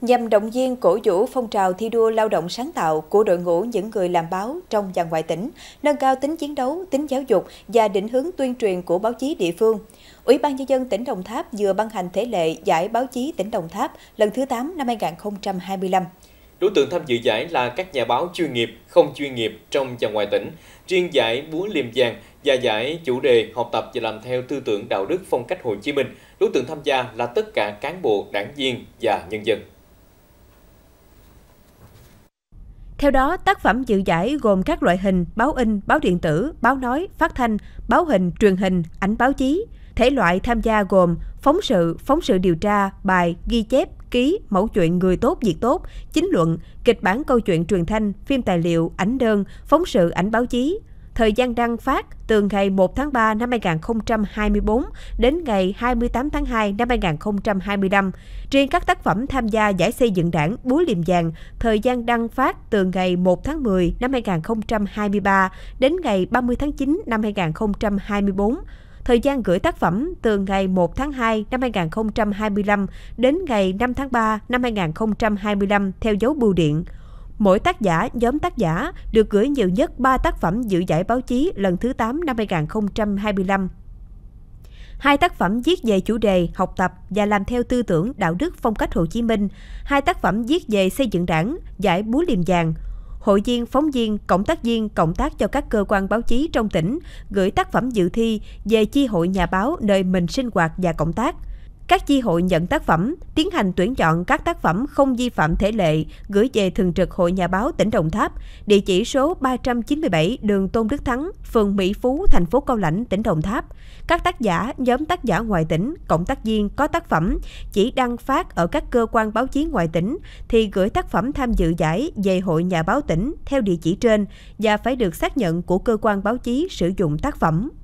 Nhằm động viên cổ vũ phong trào thi đua lao động sáng tạo của đội ngũ những người làm báo trong và ngoài tỉnh, nâng cao tính chiến đấu, tính giáo dục và định hướng tuyên truyền của báo chí địa phương, Ủy ban Nhân dân tỉnh Đồng Tháp vừa ban hành thể lệ Giải báo chí tỉnh Đồng Tháp lần thứ 8 năm 2025. Đối tượng tham dự giải là các nhà báo chuyên nghiệp, không chuyên nghiệp trong và ngoài tỉnh. Riêng giải Búa Liềm Vàng và giải chủ đề học tập và làm theo tư tưởng đạo đức phong cách Hồ Chí Minh. Đối tượng tham gia là tất cả cán bộ, đảng viên và nhân dân. Theo đó, tác phẩm dự giải gồm các loại hình báo in, báo điện tử, báo nói, phát thanh, báo hình, truyền hình, ảnh báo chí. Thể loại tham gia gồm phóng sự, phóng sự điều tra, bài, ghi chép, ký, mẫu chuyện người tốt việc tốt, chính luận, kịch bản câu chuyện truyền thanh, phim tài liệu, ảnh đơn, phóng sự ảnh báo chí, Thời gian đăng phát từ ngày 1 tháng 3 năm 2024 đến ngày 28 tháng 2 năm 2025. Riêng các tác phẩm tham gia giải xây dựng đảng Búa Liềm Vàng, thời gian đăng phát từ ngày 1 tháng 10 năm 2023 đến ngày 30 tháng 9 năm 2024 thời gian gửi tác phẩm từ ngày 1 tháng 2 năm 2025 đến ngày 5 tháng 3 năm 2025 theo dấu bưu điện. Mỗi tác giả, nhóm tác giả được gửi nhiều nhất 3 tác phẩm dự giải báo chí lần thứ 8 năm 2025. Hai tác phẩm viết về chủ đề học tập và làm theo tư tưởng đạo đức phong cách Hồ Chí Minh. Hai tác phẩm viết về xây dựng đảng, giải búa liềm vàng. Hội viên, phóng viên, cộng tác viên cộng tác cho các cơ quan báo chí trong tỉnh gửi tác phẩm dự thi về chi hội nhà báo nơi mình sinh hoạt và cộng tác. Các chi hội nhận tác phẩm, tiến hành tuyển chọn các tác phẩm không vi phạm thể lệ, gửi về Thường trực Hội Nhà báo tỉnh Đồng Tháp, địa chỉ số 397 đường Tôn Đức Thắng, phường Mỹ Phú, thành phố Cao Lãnh, tỉnh Đồng Tháp. Các tác giả, nhóm tác giả ngoài tỉnh, cộng tác viên có tác phẩm chỉ đăng phát ở các cơ quan báo chí ngoài tỉnh thì gửi tác phẩm tham dự giải về Hội Nhà báo tỉnh theo địa chỉ trên và phải được xác nhận của cơ quan báo chí sử dụng tác phẩm.